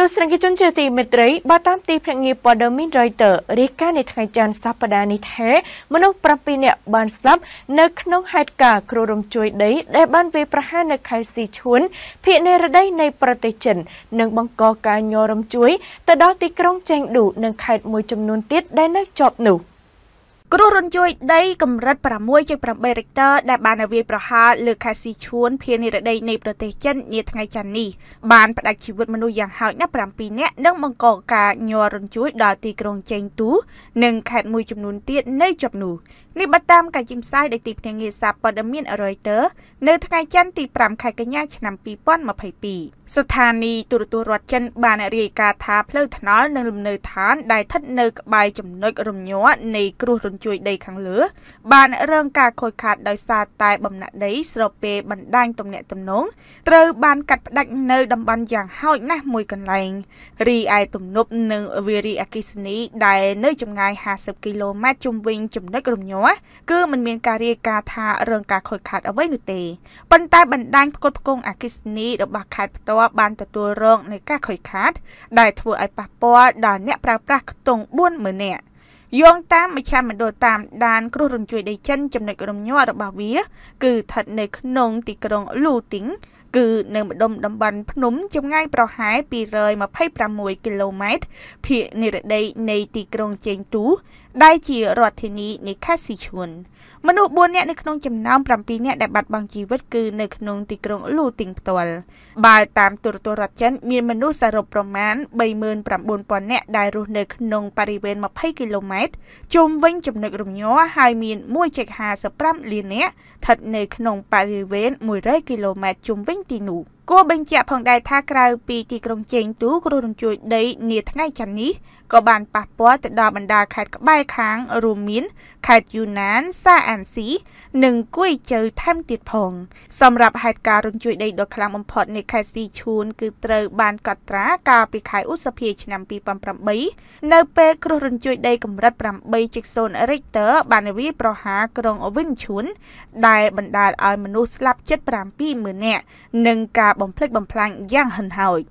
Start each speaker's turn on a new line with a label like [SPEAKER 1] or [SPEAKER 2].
[SPEAKER 1] ទស្សនវិជនជាទីមេត្រីបើតាមទីភ្នាក់ងារព័ត៌មាន Reuters រាយការណ៍នៅថ្ងៃច័ន្ទសប្តាហ៍នេះថាមនុស្ស7នាក់បានស្លាប់នៅក្នុងហេតុការណ៍គ្រោះរំជួលដី ដែលបានវាយប្រហារនៅខេត្តស៊ីឈួនភូមិនៃរដីនៃប្រទេសចិននិងបង្កការញ័ររំជួលទៅដល់ទីក្រុងចេងឌូនិងខេត្តមួយចំនួនទៀតដែលនៅជាប់នោះ។គ្រោះរញ្ជួយដីកម្រិត6.8រិកតឺដែលបានវាយប្រហារល
[SPEAKER 2] ើខេត្តស៊ីឈួនភាគនិរតីនៃប្រទេសចិននាថ្ងៃច័ន្ទនេះបានផ្ដាច់ជីវិតមនុស្សយ៉ាងហោចណាស់7នាក់និងបង្កការញ័ររញ្ជួយដល់ទីក្រុងចេងទូនិងខេត្តមួយចំនួនទៀតនៅជាប់នោះនេះបតាមការជីមផ្សាយដោយទីភ្នាក់ងារសារព័ត៌មាន Reuters នៅថ្ងៃច័ន្ទទី5ខែកញ្ញាឆ្នាំ2022ស្ថានីយ៍ទូរទស្សន៍រដ្ឋចិនបានរាយការណ៍ថាផ្លូវថ្នល់និងលំនៅឋានដែលស្ថិតនៅក្បែរចំណុចរំញ័រនៃគ្រោះរញ្ជួយជួយដីខាងលើ បានរងការខូចខាតដោយសារតែបំណាក់ដីស្របពេលបណ្ដាញទំនាក់ទំនងត្រូវបាន កាត់ផ្ដាច់នៅតំបន់យ៉ាងហោចណាស់មួយកន្លែងរីឯទំនប់និងវារីអគិសនីដែលនៅចម្ងាយ50គីឡូម៉ែត្រជុំវិញចំណុចរំញ័រគឺមិនមានការរាយការណ៍ថារងការខូចខាតអ្វីនោះទេប៉ុន្តែបណ្ដាញផ្គត់ផ្គង់អគិសនីរបស់ខេត្តផ្ទាល់បានទទួលរងនៃការខូចខាតដែលធ្វើឲ្យប៉ះពាល់ដល់អ្នកប្រើប្រាស់ខ្ទង់40000នាក់យោងតាមមជ្ឈមណ្ឌលតាមដានគ្រោះរញ្ជួយដីចិនចំណុចរំញ័ររបស់វាគឺស្ថិតនៅក្នុងទីក្រុងលូទីងគឺនៅម្ដុំតំបន់ភ្នំចម្ងាយប្រហែល226គីឡូម៉ែត្រភាគនិរតីនៃទីក្រុងជេងទូដែលជារដ្ឋធានីនៃខេត្តស៊ីឈួនមនុស្ស4នាក់នៅក្នុងចំណោម7នាក់ដែលបាត់បង់ជីវិតគឺនៅក្នុងទីក្រុងលូទីងផ្ទាល់បើតាមទូរទស្សន៍រដ្ឋចិន មានមនុស្សសរុបប្រមាណ39000នាក់ដែលរស់នៅក្នុងបរិវេណ20គីឡូម៉ែត្រជុំវិញ ចំណុចរំញ័រហើយមាន1.55លាននាក់ស្ថិតនៅក្នុងបរិវេណ100គីឡូម៉ែត្រជុំវិញទីនោះគួរបញ្ជាក់ផងដែរថាក្រៅពីទីក្រុងជេងទូគ្រោះរញ្ជួយដីនាថ្ងៃច័ន្ទនេះក៏បានប៉ះពាល់ទៅដល់បណ្ដាខេត្តក្បែរខាងរួមមានខេត្តយូណានសាអានស៊ីនិងគួយជើថែមទៀតផង សម្រាប់ហេតុការណ៍រញ្ជួយដីដ៏ខ្លាំងបំផុតនៃខេត្តស៊ីឈូនគឺត្រូវបានកត់ត្រាកាលពីខែឧសភាឆ្នាំ2008នៅពេលគ្រោះរញ្ជួយ ដីកម្រិត8.0 Richter បានវាយប្រហារក្រុងវិនឈួនដែល បណ្ដាលឲ្យមនុស្សស្លាប់ជិត70,000នាក់និងការបំផ្លិចបំផ្លាញយ៉ាងហិនហោច។